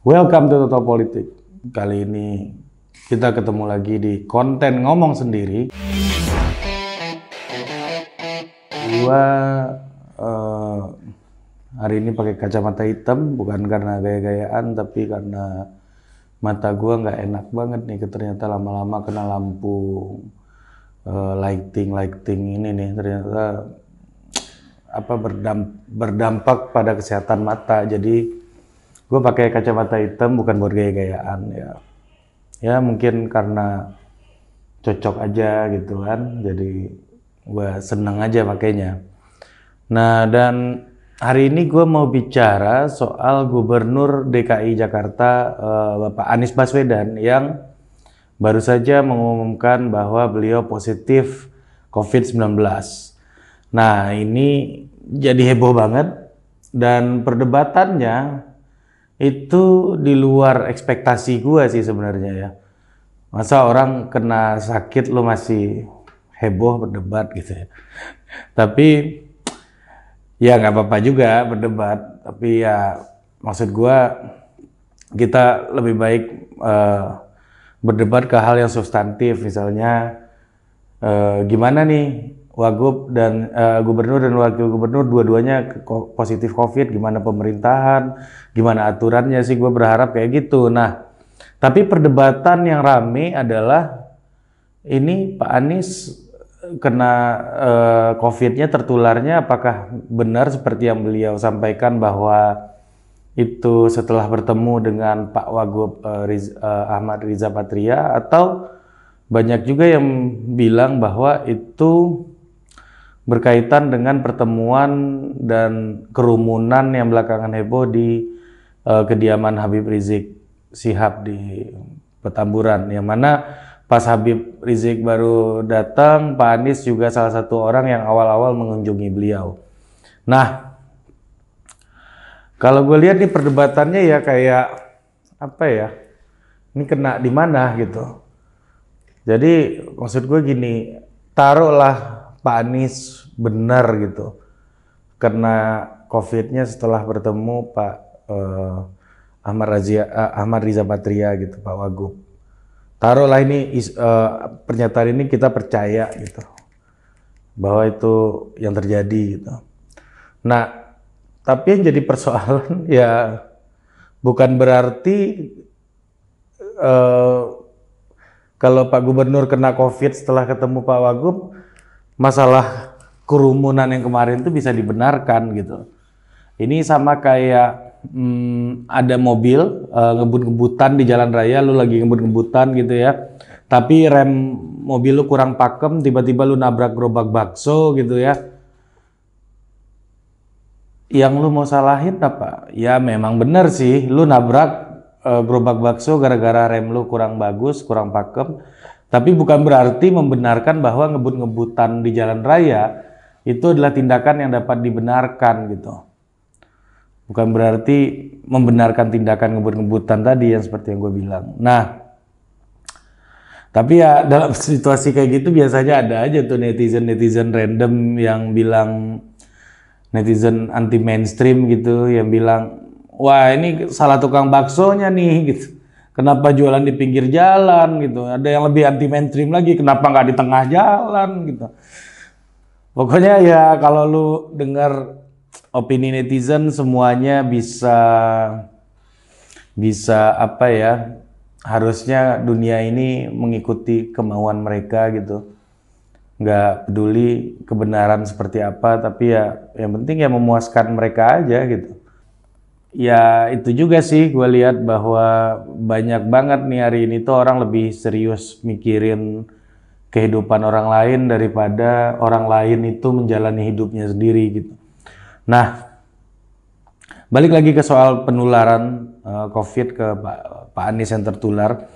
Welcome to Toto Politik. Kali ini kita ketemu lagi di konten ngomong sendiri. Gua uh, hari ini pakai kacamata hitam bukan karena gaya-gayaan tapi karena mata gua nggak enak banget nih. Ternyata lama-lama kena lampu eh, lighting lighting ini nih ternyata apa berdamp berdampak pada kesehatan mata. Jadi gue pakai kacamata hitam bukan buat gaya-gayaan ya ya mungkin karena cocok aja gitu kan jadi gue seneng aja pakainya nah dan hari ini gue mau bicara soal gubernur DKI Jakarta eh, Bapak Anies Baswedan yang baru saja mengumumkan bahwa beliau positif COVID-19 nah ini jadi heboh banget dan perdebatannya itu di luar ekspektasi gue sih sebenarnya ya. Masa orang kena sakit lo masih heboh berdebat gitu ya. Tapi ya nggak apa-apa juga berdebat. Tapi ya maksud gue kita lebih baik uh, berdebat ke hal yang substantif misalnya uh, gimana nih Wagub dan uh, gubernur dan wakil gubernur dua-duanya positif COVID, gimana pemerintahan, gimana aturannya sih gue berharap kayak gitu. Nah, tapi perdebatan yang rame adalah ini Pak Anies eh, kena uh, COVID-nya tertularnya apakah benar seperti yang beliau sampaikan bahwa itu setelah bertemu dengan Pak Wagub uh, Riz, uh, Ahmad Riza Patria atau banyak juga yang bilang bahwa itu berkaitan dengan pertemuan dan kerumunan yang belakangan heboh di uh, kediaman Habib Rizik Sihab di Petamburan yang mana pas Habib Rizik baru datang Pak Anies juga salah satu orang yang awal-awal mengunjungi beliau. Nah, kalau gue lihat nih perdebatannya ya kayak apa ya? Ini kena di mana gitu. Jadi maksud gue gini, taruhlah Pak Anies benar gitu karena COVID-nya setelah bertemu Pak uh, Ahmad, Razia, uh, Ahmad Riza Patria gitu Pak Wagub taruhlah ini is, uh, pernyataan ini kita percaya gitu bahwa itu yang terjadi gitu. Nah, tapi yang jadi persoalan ya bukan berarti uh, kalau Pak Gubernur kena COVID setelah ketemu Pak Wagub masalah kerumunan yang kemarin itu bisa dibenarkan gitu. Ini sama kayak hmm, ada mobil uh, ngebut-ngebutan di jalan raya, lu lagi ngebut-ngebutan gitu ya. Tapi rem mobil lu kurang pakem, tiba-tiba lu nabrak gerobak bakso gitu ya yang lu mau salahin apa? Ya memang benar sih, lu nabrak e, gerobak bakso gara-gara rem lu kurang bagus, kurang pakem. Tapi bukan berarti membenarkan bahwa ngebut-ngebutan di jalan raya itu adalah tindakan yang dapat dibenarkan gitu. Bukan berarti membenarkan tindakan ngebut-ngebutan tadi yang seperti yang gue bilang. Nah, tapi ya dalam situasi kayak gitu biasanya ada aja tuh netizen-netizen random yang bilang netizen anti mainstream gitu yang bilang wah ini salah tukang baksonya nih gitu Kenapa jualan di pinggir jalan gitu? Ada yang lebih anti mainstream lagi, kenapa nggak di tengah jalan gitu? Pokoknya ya kalau lu dengar opini netizen semuanya bisa bisa apa ya? Harusnya dunia ini mengikuti kemauan mereka gitu. Nggak peduli kebenaran seperti apa, tapi ya yang penting ya memuaskan mereka aja gitu ya itu juga sih gue lihat bahwa banyak banget nih hari ini tuh orang lebih serius mikirin kehidupan orang lain daripada orang lain itu menjalani hidupnya sendiri gitu. Nah, balik lagi ke soal penularan uh, COVID ke Pak, Pak Anies yang tertular.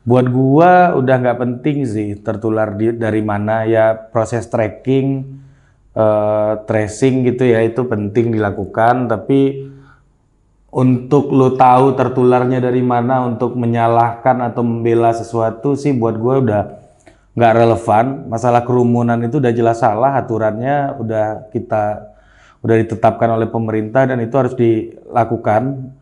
Buat gue udah nggak penting sih tertular di, dari mana ya proses tracking, uh, tracing gitu ya itu penting dilakukan tapi untuk lo tahu tertularnya dari mana untuk menyalahkan atau membela sesuatu sih buat gue udah nggak relevan masalah kerumunan itu udah jelas salah aturannya udah kita udah ditetapkan oleh pemerintah dan itu harus dilakukan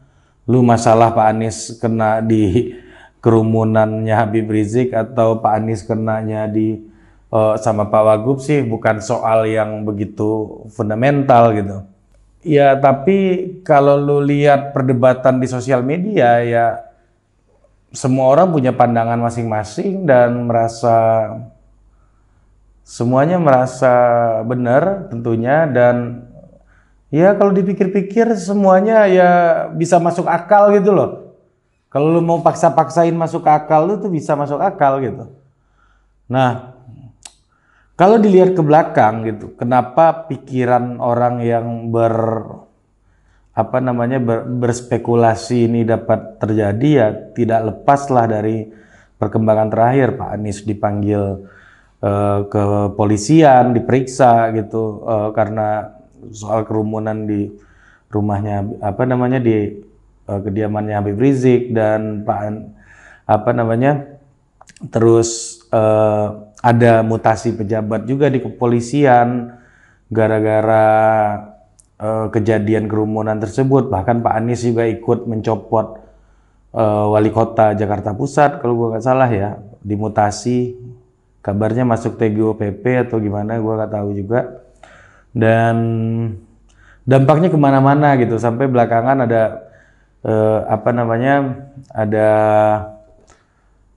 lu masalah Pak Anies kena di kerumunannya Habib Rizik atau Pak Anies kenanya di uh, sama Pak Wagub sih bukan soal yang begitu fundamental gitu Ya, tapi kalau lu lihat perdebatan di sosial media ya semua orang punya pandangan masing-masing dan merasa semuanya merasa benar tentunya dan ya kalau dipikir-pikir semuanya ya bisa masuk akal gitu loh. Kalau lu mau paksa-paksain masuk akal lu tuh bisa masuk akal gitu. Nah, kalau dilihat ke belakang gitu, kenapa pikiran orang yang ber apa namanya ber, berspekulasi ini dapat terjadi ya tidak lepaslah dari perkembangan terakhir Pak Anies dipanggil eh, ke polisian diperiksa gitu eh, karena soal kerumunan di rumahnya apa namanya di eh, kediamannya Habib Rizik dan Pak apa namanya terus eh, ada mutasi pejabat juga di kepolisian gara-gara uh, kejadian kerumunan tersebut. Bahkan Pak Anies juga ikut mencopot uh, wali kota Jakarta Pusat kalau gue nggak salah ya, dimutasi. Kabarnya masuk TGOPP atau gimana gue nggak tahu juga. Dan dampaknya kemana-mana gitu sampai belakangan ada uh, apa namanya ada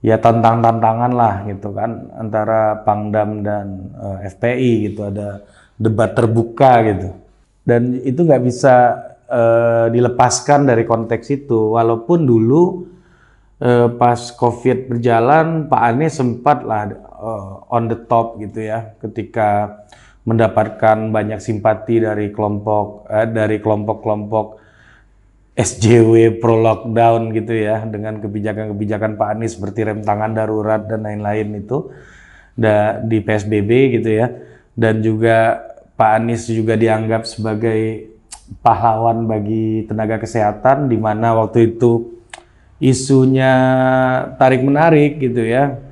ya tantang-tantangan lah gitu kan antara Pangdam dan uh, eh, FPI gitu ada debat terbuka gitu dan itu nggak bisa uh, dilepaskan dari konteks itu walaupun dulu uh, pas COVID berjalan Pak Anies sempat lah uh, on the top gitu ya ketika mendapatkan banyak simpati dari kelompok eh, dari kelompok-kelompok SJW pro lockdown gitu ya dengan kebijakan-kebijakan Pak Anies seperti rem tangan darurat dan lain-lain itu da, di PSBB gitu ya dan juga Pak Anies juga dianggap sebagai pahlawan bagi tenaga kesehatan di mana waktu itu isunya tarik menarik gitu ya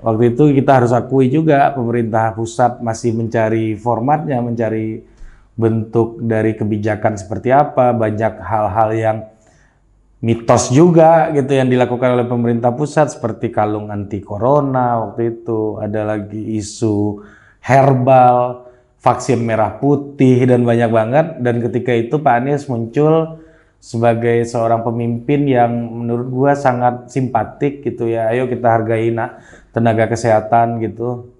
waktu itu kita harus akui juga pemerintah pusat masih mencari formatnya, mencari bentuk dari kebijakan seperti apa, banyak hal-hal yang mitos juga gitu yang dilakukan oleh pemerintah pusat seperti kalung anti corona waktu itu, ada lagi isu herbal, vaksin merah putih dan banyak banget dan ketika itu Pak Anies muncul sebagai seorang pemimpin yang menurut gua sangat simpatik gitu ya. Ayo kita hargai nak tenaga kesehatan gitu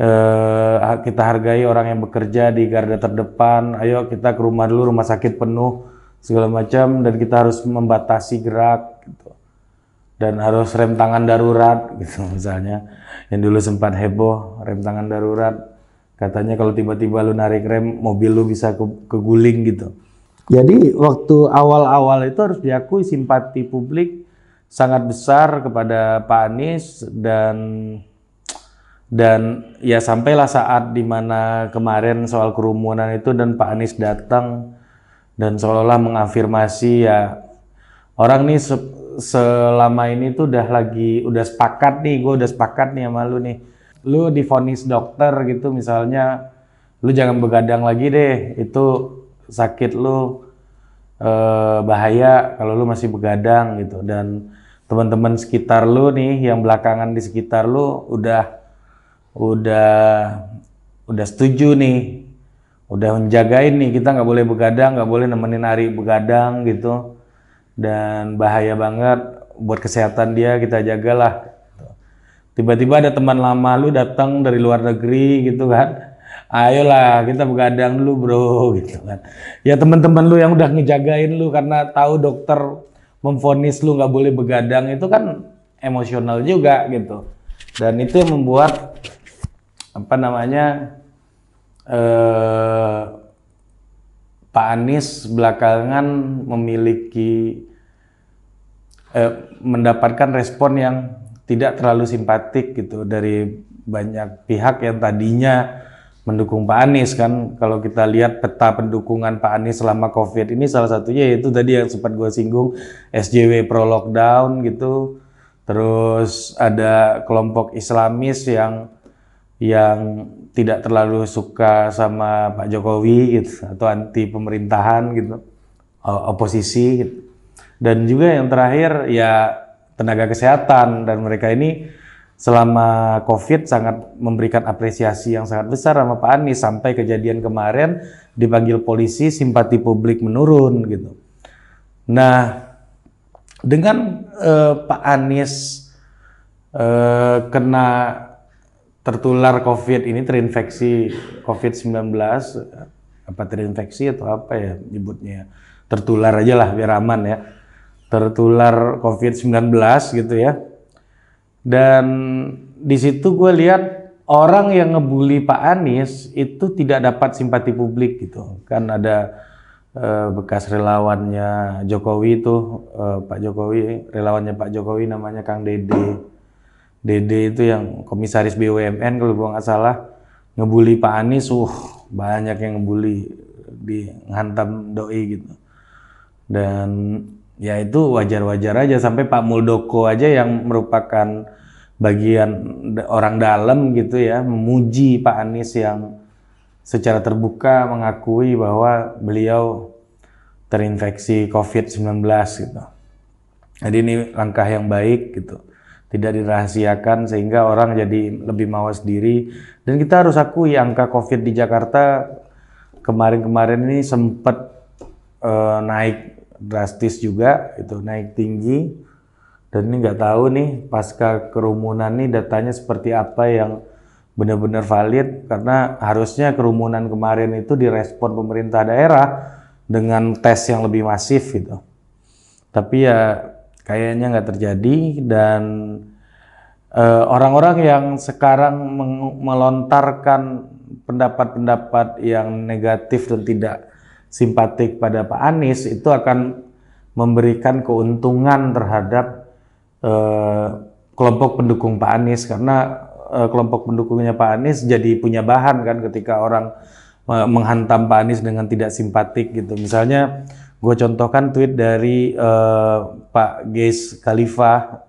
eh, kita hargai orang yang bekerja di garda terdepan ayo kita ke rumah dulu rumah sakit penuh segala macam dan kita harus membatasi gerak gitu dan harus rem tangan darurat gitu misalnya yang dulu sempat heboh rem tangan darurat katanya kalau tiba-tiba lu narik rem mobil lu bisa ke keguling gitu jadi waktu awal-awal itu harus diakui simpati publik sangat besar kepada Pak Anies dan dan ya sampailah saat dimana kemarin soal kerumunan itu dan Pak Anies datang dan seolah-olah mengafirmasi ya orang nih se selama ini tuh udah lagi udah sepakat nih gue udah sepakat nih sama lu nih lu difonis dokter gitu misalnya lu jangan begadang lagi deh itu sakit lu eh, bahaya kalau lu masih begadang gitu dan teman-teman sekitar lu nih yang belakangan di sekitar lu udah udah udah setuju nih udah menjagain nih kita nggak boleh begadang nggak boleh nemenin hari begadang gitu dan bahaya banget buat kesehatan dia kita jagalah tiba-tiba ada teman lama lu datang dari luar negeri gitu kan ayolah kita begadang dulu bro gitu kan ya teman-teman lu yang udah ngejagain lu karena tahu dokter memfonis lu nggak boleh begadang itu kan emosional juga gitu dan itu yang membuat apa namanya eh, Pak Anies belakangan memiliki eh, mendapatkan respon yang tidak terlalu simpatik gitu dari banyak pihak yang tadinya mendukung Pak Anies kan kalau kita lihat peta pendukungan Pak Anies selama COVID ini salah satunya yaitu tadi yang sempat gue singgung SJW pro lockdown gitu terus ada kelompok Islamis yang yang tidak terlalu suka sama Pak Jokowi gitu atau anti pemerintahan gitu oposisi gitu. dan juga yang terakhir ya tenaga kesehatan dan mereka ini selama COVID sangat memberikan apresiasi yang sangat besar sama Pak Anies sampai kejadian kemarin dipanggil polisi simpati publik menurun gitu. Nah dengan eh, Pak Anies eh, kena tertular COVID ini terinfeksi COVID-19 apa terinfeksi atau apa ya nyebutnya tertular aja lah biar aman ya tertular COVID-19 gitu ya dan di situ gue lihat orang yang ngebully Pak Anies itu tidak dapat simpati publik gitu kan ada eh, bekas relawannya Jokowi itu eh, Pak Jokowi relawannya Pak Jokowi namanya Kang Dede Dede itu yang komisaris BUMN kalau gue nggak salah ngebully Pak Anies, uh banyak yang ngebully di ngantem doi gitu. Dan ya itu wajar-wajar aja sampai Pak Muldoko aja yang merupakan bagian orang dalam gitu ya memuji Pak Anies yang secara terbuka mengakui bahwa beliau terinfeksi COVID-19 gitu. Jadi ini langkah yang baik gitu tidak dirahasiakan sehingga orang jadi lebih mawas diri dan kita harus akui angka covid di Jakarta kemarin-kemarin ini sempat uh, eh, naik drastis juga itu naik tinggi dan ini nggak tahu nih pasca kerumunan nih datanya seperti apa yang benar-benar valid karena harusnya kerumunan kemarin itu direspon pemerintah daerah dengan tes yang lebih masif gitu tapi ya kayaknya nggak terjadi dan eh, orang-orang uh, yang sekarang melontarkan pendapat-pendapat yang negatif dan tidak simpatik pada Pak Anies itu akan memberikan keuntungan terhadap uh, kelompok pendukung Pak Anies karena uh, kelompok pendukungnya Pak Anies jadi punya bahan kan ketika orang uh, menghantam Pak Anies dengan tidak simpatik gitu misalnya Gue contohkan tweet dari uh, Pak Geis Khalifa.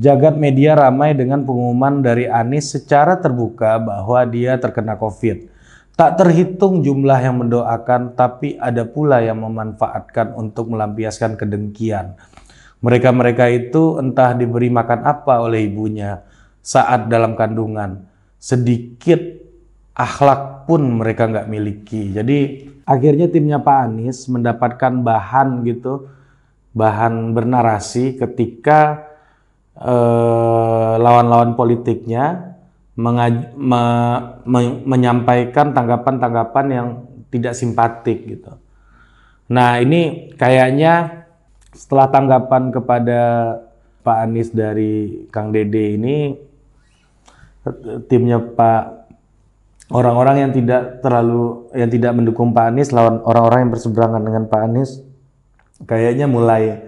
Jagat media ramai dengan pengumuman dari Anies secara terbuka bahwa dia terkena COVID. Tak terhitung jumlah yang mendoakan, tapi ada pula yang memanfaatkan untuk melampiaskan kedengkian. Mereka-mereka itu entah diberi makan apa oleh ibunya saat dalam kandungan. Sedikit akhlak pun mereka nggak miliki. Jadi akhirnya timnya Pak Anies mendapatkan bahan gitu, bahan bernarasi ketika eh, lawan-lawan eh, politiknya me- me- menyampaikan tanggapan-tanggapan yang tidak simpatik gitu. Nah ini kayaknya setelah tanggapan kepada Pak Anies dari Kang Dede ini eh, timnya Pak orang-orang yang tidak terlalu yang tidak mendukung Pak Anies lawan orang-orang yang berseberangan dengan Pak Anies kayaknya mulai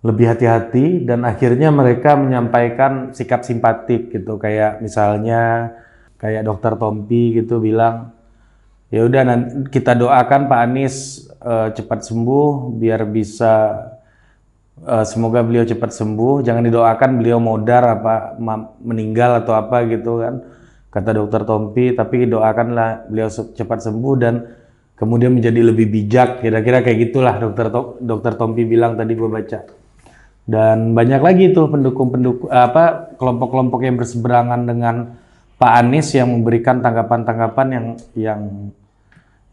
lebih hati-hati dan akhirnya mereka menyampaikan sikap simpatik gitu kayak misalnya kayak dokter Tompi gitu bilang ya udah kita doakan Pak Anies uh, cepat sembuh biar bisa uh, semoga beliau cepat sembuh jangan didoakan beliau modar apa meninggal atau apa gitu kan kata dokter Tompi tapi doakanlah beliau cepat sembuh dan kemudian menjadi lebih bijak kira-kira kayak gitulah dokter dokter Tompi bilang tadi gue baca dan banyak lagi itu pendukung-pendukung apa kelompok-kelompok yang berseberangan dengan Pak Anies yang memberikan tanggapan-tanggapan yang yang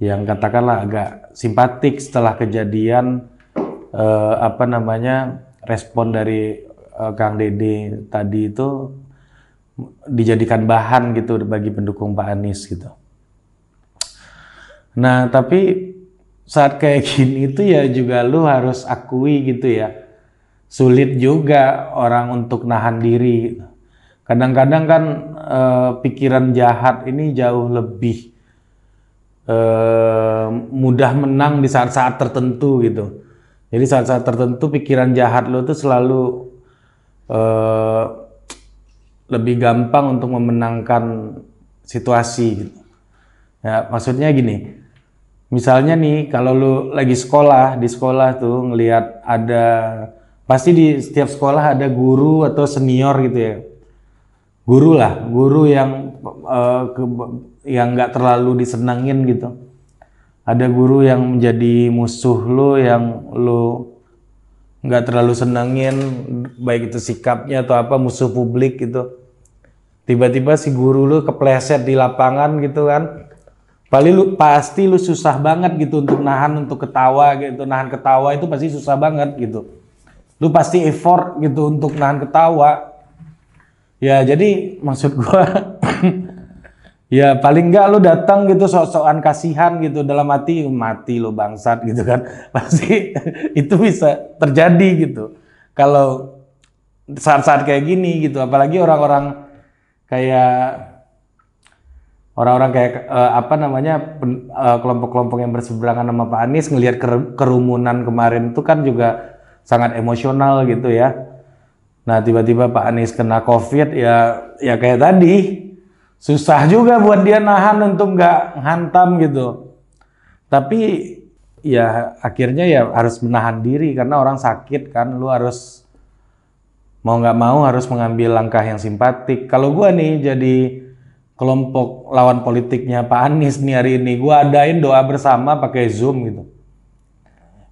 yang katakanlah agak simpatik setelah kejadian eh, apa namanya respon dari eh, Kang Dede tadi itu dijadikan bahan gitu bagi pendukung Pak Anies gitu. Nah, tapi saat kayak gini itu ya juga lu harus akui gitu ya. Sulit juga orang untuk nahan diri. Kadang-kadang kan eh, pikiran jahat ini jauh lebih eh, mudah menang di saat-saat tertentu gitu. Jadi saat-saat tertentu pikiran jahat lu tuh selalu eh, lebih gampang untuk memenangkan situasi gitu. Ya, maksudnya gini. Misalnya nih kalau lu lagi sekolah, di sekolah tuh ngelihat ada pasti di setiap sekolah ada guru atau senior gitu ya. Guru lah, guru yang uh, ke, yang nggak terlalu disenangin gitu. Ada guru yang menjadi musuh lu yang lu nggak terlalu senangin baik itu sikapnya atau apa musuh publik gitu tiba-tiba si guru lu kepleset di lapangan gitu kan paling lu pasti lu susah banget gitu untuk nahan untuk ketawa gitu nahan ketawa itu pasti susah banget gitu lu pasti effort gitu untuk nahan ketawa ya jadi maksud gua ya paling nggak lu datang gitu sok-sokan kasihan gitu dalam hati mati lu bangsat gitu kan pasti itu bisa terjadi gitu kalau saat-saat kayak gini gitu apalagi orang-orang kayak orang-orang kayak uh, apa namanya eh, kelompok-kelompok uh, yang berseberangan sama Pak Anies ngelihat kerumunan kemarin itu kan juga sangat emosional gitu ya. Nah tiba-tiba Pak Anies kena COVID ya ya kayak tadi susah juga buat dia nahan untuk nggak hantam gitu. Tapi ya akhirnya ya harus menahan diri karena orang sakit kan lu harus mau nggak mau harus mengambil langkah yang simpatik. Kalau gue nih jadi kelompok lawan politiknya Pak Anies nih hari ini, gue adain doa bersama pakai Zoom gitu.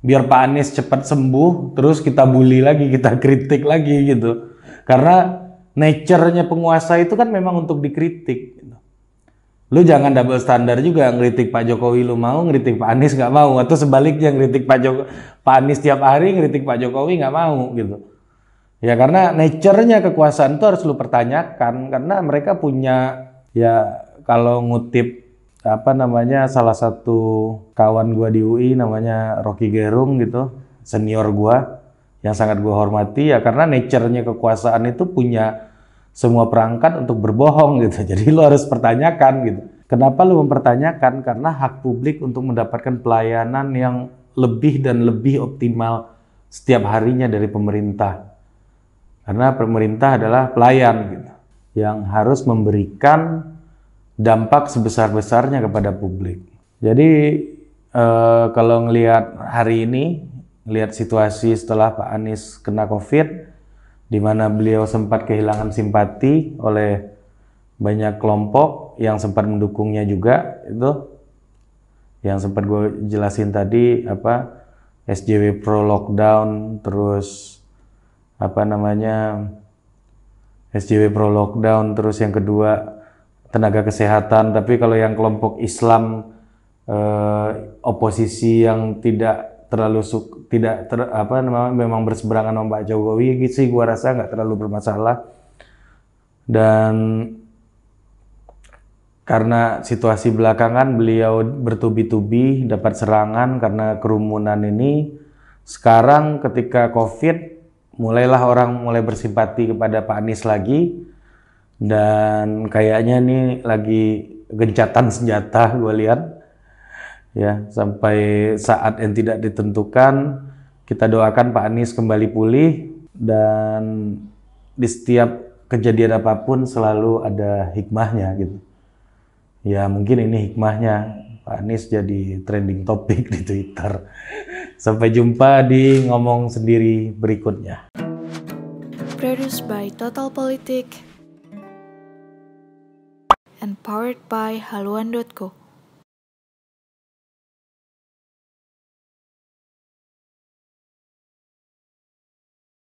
Biar Pak Anies cepat sembuh, terus kita bully lagi, kita kritik lagi gitu. Karena nature-nya penguasa itu kan memang untuk dikritik. Gitu. Lu jangan double standar juga ngeritik Pak Jokowi lu mau, ngeritik Pak Anies nggak mau, atau sebaliknya ngeritik Pak Joko Pak Anies tiap hari, ngeritik Pak Jokowi nggak mau gitu Ya karena nature-nya kekuasaan itu harus lu pertanyakan karena mereka punya ya kalau ngutip apa namanya salah satu kawan gua di UI namanya Rocky Gerung gitu, senior gua yang sangat gua hormati ya karena nature-nya kekuasaan itu punya semua perangkat untuk berbohong gitu. Jadi lu harus pertanyakan gitu. Kenapa lu mempertanyakan? Karena hak publik untuk mendapatkan pelayanan yang lebih dan lebih optimal setiap harinya dari pemerintah karena pemerintah adalah pelayan gitu, yang harus memberikan dampak sebesar-besarnya kepada publik. Jadi eh, kalau ngelihat hari ini, lihat situasi setelah Pak Anies kena COVID, di mana beliau sempat kehilangan simpati oleh banyak kelompok yang sempat mendukungnya juga itu yang sempat gue jelasin tadi apa SJW pro lockdown terus apa namanya SJW pro lockdown terus yang kedua tenaga kesehatan tapi kalau yang kelompok Islam eh, oposisi yang tidak terlalu suk, tidak ter, apa namanya memang berseberangan sama Pak Jokowi gitu sih gua rasa nggak terlalu bermasalah dan karena situasi belakangan beliau bertubi-tubi dapat serangan karena kerumunan ini sekarang ketika covid mulailah orang mulai bersimpati kepada Pak Anies lagi dan kayaknya nih lagi gencatan senjata gue lihat ya sampai saat yang tidak ditentukan kita doakan Pak Anies kembali pulih dan di setiap kejadian apapun selalu ada hikmahnya gitu ya mungkin ini hikmahnya Pak Anies jadi trending topik di Twitter Sampai jumpa di ngomong sendiri berikutnya. Produced by Total Politik and powered by haluan.co.